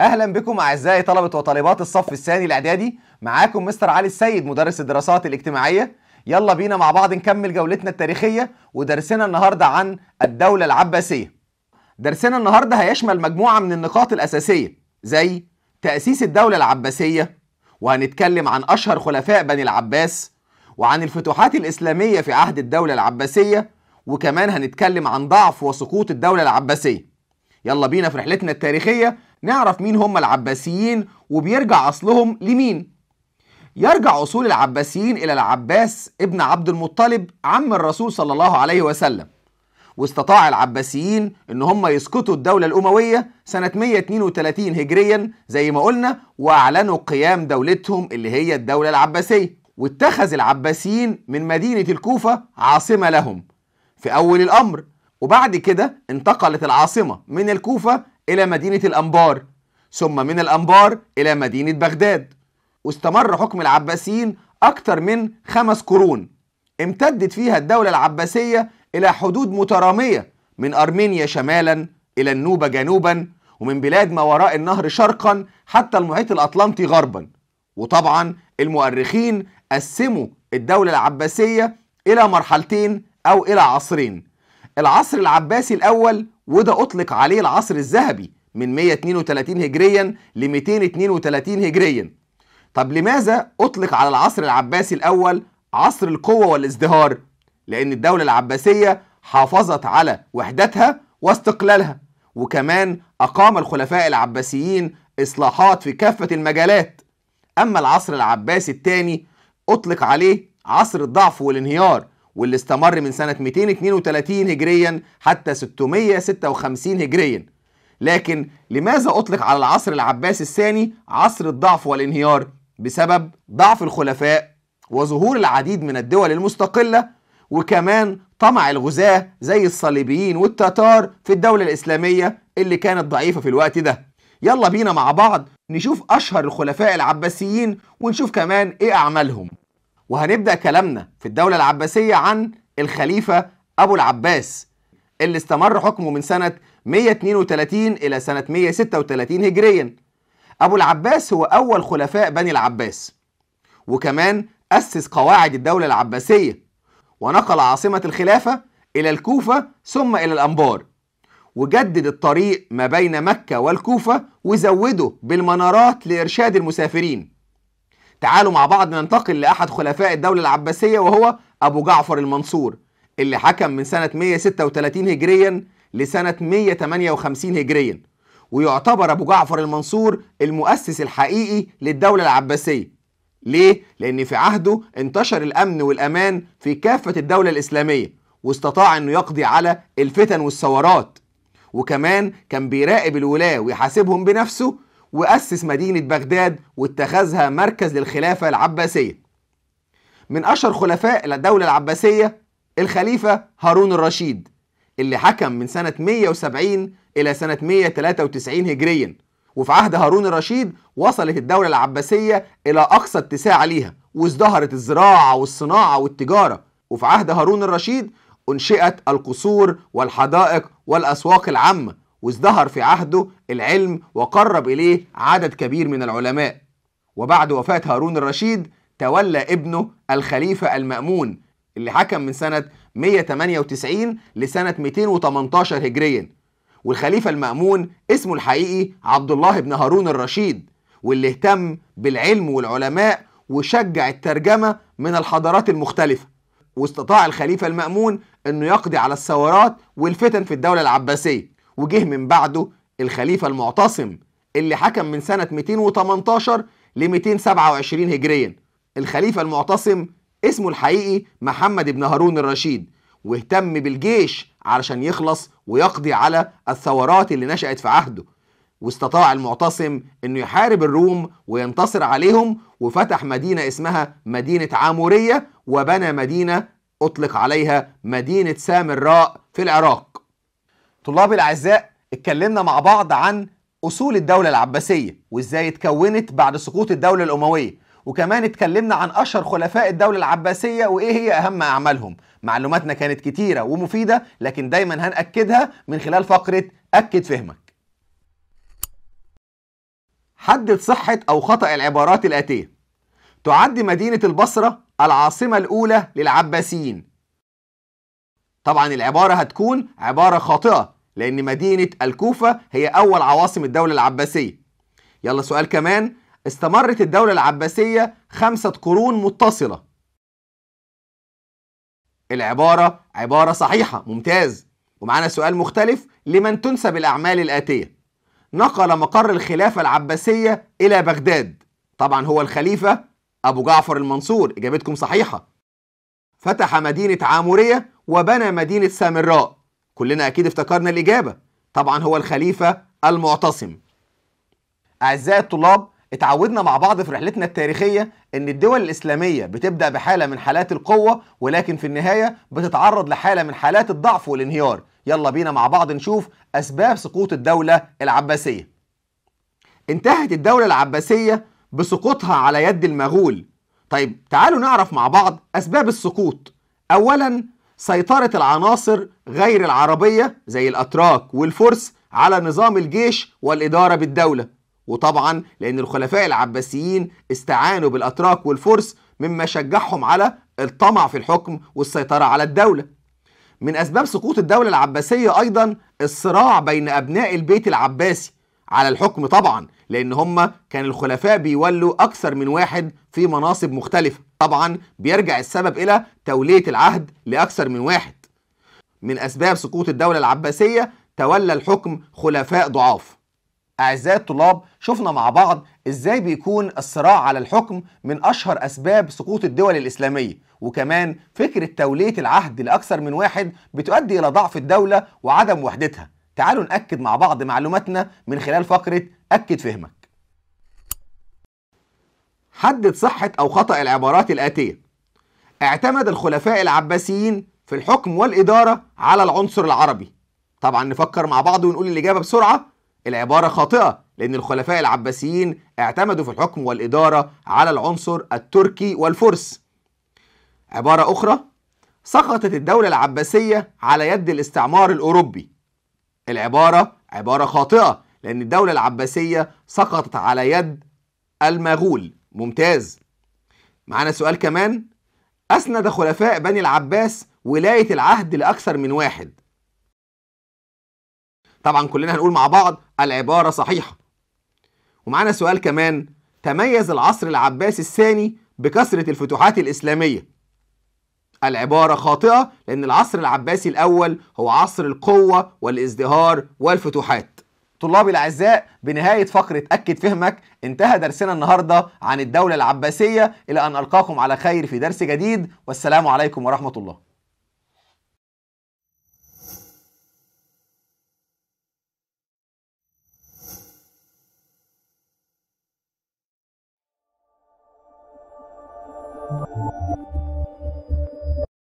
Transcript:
اهلا بكم اعزائي طلبه وطالبات الصف الثاني الاعدادي معاكم مستر علي السيد مدرس الدراسات الاجتماعيه يلا بينا مع بعض نكمل جولتنا التاريخيه ودرسنا النهارده عن الدوله العباسيه درسنا النهارده هيشمل مجموعه من النقاط الاساسيه زي تاسيس الدوله العباسيه وهنتكلم عن اشهر خلفاء بني العباس وعن الفتوحات الاسلاميه في عهد الدوله العباسيه وكمان هنتكلم عن ضعف وسقوط الدوله العباسيه يلا بينا في رحلتنا التاريخية نعرف مين هم العباسيين وبيرجع أصلهم لمين يرجع أصول العباسيين إلى العباس ابن عبد المطلب عم الرسول صلى الله عليه وسلم واستطاع العباسيين ان هم يسقطوا الدولة الأموية سنة 132 هجريا زي ما قلنا واعلنوا قيام دولتهم اللي هي الدولة العباسية واتخذ العباسيين من مدينة الكوفة عاصمة لهم في أول الأمر وبعد كده انتقلت العاصمة من الكوفة إلى مدينة الأنبار ثم من الأنبار إلى مدينة بغداد واستمر حكم العباسيين أكثر من خمس قرون امتدت فيها الدولة العباسية إلى حدود مترامية من أرمينيا شمالا إلى النوبة جنوبا ومن بلاد ما وراء النهر شرقا حتى المحيط الأطلنطي غربا وطبعا المؤرخين قسموا الدولة العباسية إلى مرحلتين أو إلى عصرين العصر العباسي الأول وده أطلق عليه العصر الذهبي من 132 هجريا ل 232 هجريا طب لماذا أطلق على العصر العباسي الأول عصر القوة والازدهار؟ لأن الدولة العباسية حافظت على وحدتها واستقلالها وكمان أقام الخلفاء العباسيين إصلاحات في كافة المجالات أما العصر العباسي الثاني أطلق عليه عصر الضعف والانهيار واللي استمر من سنة 232 هجريا حتى 656 هجريا لكن لماذا أطلق على العصر العباسي الثاني عصر الضعف والانهيار؟ بسبب ضعف الخلفاء وظهور العديد من الدول المستقلة وكمان طمع الغزاة زي الصليبيين والتتار في الدولة الإسلامية اللي كانت ضعيفة في الوقت ده يلا بينا مع بعض نشوف أشهر الخلفاء العباسيين ونشوف كمان إيه أعمالهم وهنبدأ كلامنا في الدولة العباسية عن الخليفة أبو العباس اللي استمر حكمه من سنة 132 إلى سنة 136 هجريا أبو العباس هو أول خلفاء بني العباس وكمان أسس قواعد الدولة العباسية ونقل عاصمة الخلافة إلى الكوفة ثم إلى الأنبار وجدد الطريق ما بين مكة والكوفة وزوده بالمنارات لإرشاد المسافرين تعالوا مع بعض ننتقل لأحد خلفاء الدولة العباسية وهو أبو جعفر المنصور اللي حكم من سنة 136 هجريا لسنة 158 هجريا ويعتبر أبو جعفر المنصور المؤسس الحقيقي للدولة العباسية ليه؟ لأن في عهده انتشر الأمن والأمان في كافة الدولة الإسلامية واستطاع أنه يقضي على الفتن والثورات وكمان كان بيراقب الولاة ويحاسبهم بنفسه وأسس مدينة بغداد واتخذها مركز للخلافة العباسية من أشهر خلفاء الدولة العباسية الخليفة هارون الرشيد اللي حكم من سنة 170 إلى سنة 193 هجريا وفي عهد هارون الرشيد وصلت الدولة العباسية إلى أقصى اتساع ليها وازدهرت الزراعة والصناعة والتجارة وفي عهد هارون الرشيد أنشئت القصور والحدائق والأسواق العامة وازدهر في عهده العلم وقرب إليه عدد كبير من العلماء وبعد وفاة هارون الرشيد تولى ابنه الخليفة المأمون اللي حكم من سنة 198 لسنة 218 هجريا والخليفة المأمون اسمه الحقيقي عبد الله بن هارون الرشيد واللي اهتم بالعلم والعلماء وشجع الترجمة من الحضارات المختلفة واستطاع الخليفة المأمون انه يقضي على الثورات والفتن في الدولة العباسية وجه من بعده الخليفة المعتصم اللي حكم من سنة 218 ل 227 هجريا الخليفة المعتصم اسمه الحقيقي محمد بن هارون الرشيد واهتم بالجيش علشان يخلص ويقضي على الثورات اللي نشأت في عهده واستطاع المعتصم انه يحارب الروم وينتصر عليهم وفتح مدينة اسمها مدينة عامورية وبنى مدينة اطلق عليها مدينة سامراء في العراق طلابي الاعزاء اتكلمنا مع بعض عن اصول الدوله العباسيه وازاي اتكونت بعد سقوط الدوله الامويه وكمان اتكلمنا عن اشهر خلفاء الدوله العباسيه وايه هي اهم اعمالهم معلوماتنا كانت كتيره ومفيده لكن دايما هناكدها من خلال فقره اكد فهمك حدد صحه او خطا العبارات الاتيه تعد مدينه البصره العاصمه الاولى للعباسيين طبعا العباره هتكون عباره خاطئه لأن مدينة الكوفة هي أول عواصم الدولة العباسية يلا سؤال كمان استمرت الدولة العباسية خمسة قرون متصلة العبارة عبارة صحيحة ممتاز ومعنا سؤال مختلف لمن تنسب الأعمال الآتية نقل مقر الخلافة العباسية إلى بغداد طبعا هو الخليفة أبو جعفر المنصور إجابتكم صحيحة فتح مدينة عامورية وبنى مدينة سامراء كلنا اكيد افتكرنا الاجابه طبعا هو الخليفه المعتصم اعزائي الطلاب اتعودنا مع بعض في رحلتنا التاريخيه ان الدول الاسلاميه بتبدا بحاله من حالات القوه ولكن في النهايه بتتعرض لحاله من حالات الضعف والانهيار يلا بينا مع بعض نشوف اسباب سقوط الدوله العباسيه انتهت الدوله العباسيه بسقوطها على يد المغول طيب تعالوا نعرف مع بعض اسباب السقوط اولا سيطرة العناصر غير العربية زي الأتراك والفرس على نظام الجيش والإدارة بالدولة وطبعا لأن الخلفاء العباسيين استعانوا بالأتراك والفرس مما شجعهم على الطمع في الحكم والسيطرة على الدولة من أسباب سقوط الدولة العباسية أيضا الصراع بين أبناء البيت العباسي على الحكم طبعا لان هم كان الخلفاء بيولوا اكثر من واحد في مناصب مختلفه طبعا بيرجع السبب الى توليه العهد لاكثر من واحد من اسباب سقوط الدوله العباسيه تولى الحكم خلفاء ضعاف اعزائي الطلاب شفنا مع بعض ازاي بيكون الصراع على الحكم من اشهر اسباب سقوط الدول الاسلاميه وكمان فكره توليه العهد لاكثر من واحد بتؤدي الى ضعف الدوله وعدم وحدتها تعالوا نأكد مع بعض معلوماتنا من خلال فقرة أكد فهمك حدد صحة أو خطأ العبارات الآتية اعتمد الخلفاء العباسيين في الحكم والإدارة على العنصر العربي طبعا نفكر مع بعض ونقول الإجابة بسرعة العبارة خاطئة لأن الخلفاء العباسيين اعتمدوا في الحكم والإدارة على العنصر التركي والفرس عبارة أخرى سقطت الدولة العباسية على يد الاستعمار الأوروبي العبارة عبارة خاطئة لأن الدولة العباسية سقطت على يد المغول ممتاز معانا سؤال كمان أسند خلفاء بني العباس ولاية العهد لأكثر من واحد طبعا كلنا هنقول مع بعض العبارة صحيحة ومعانا سؤال كمان تميز العصر العباسي الثاني بكثرة الفتوحات الإسلامية العبارة خاطئة لأن العصر العباسي الأول هو عصر القوة والازدهار والفتوحات طلابي الأعزاء بنهاية فقرة أكد فهمك انتهى درسنا النهاردة عن الدولة العباسية إلى أن ألقاكم على خير في درس جديد والسلام عليكم ورحمة الله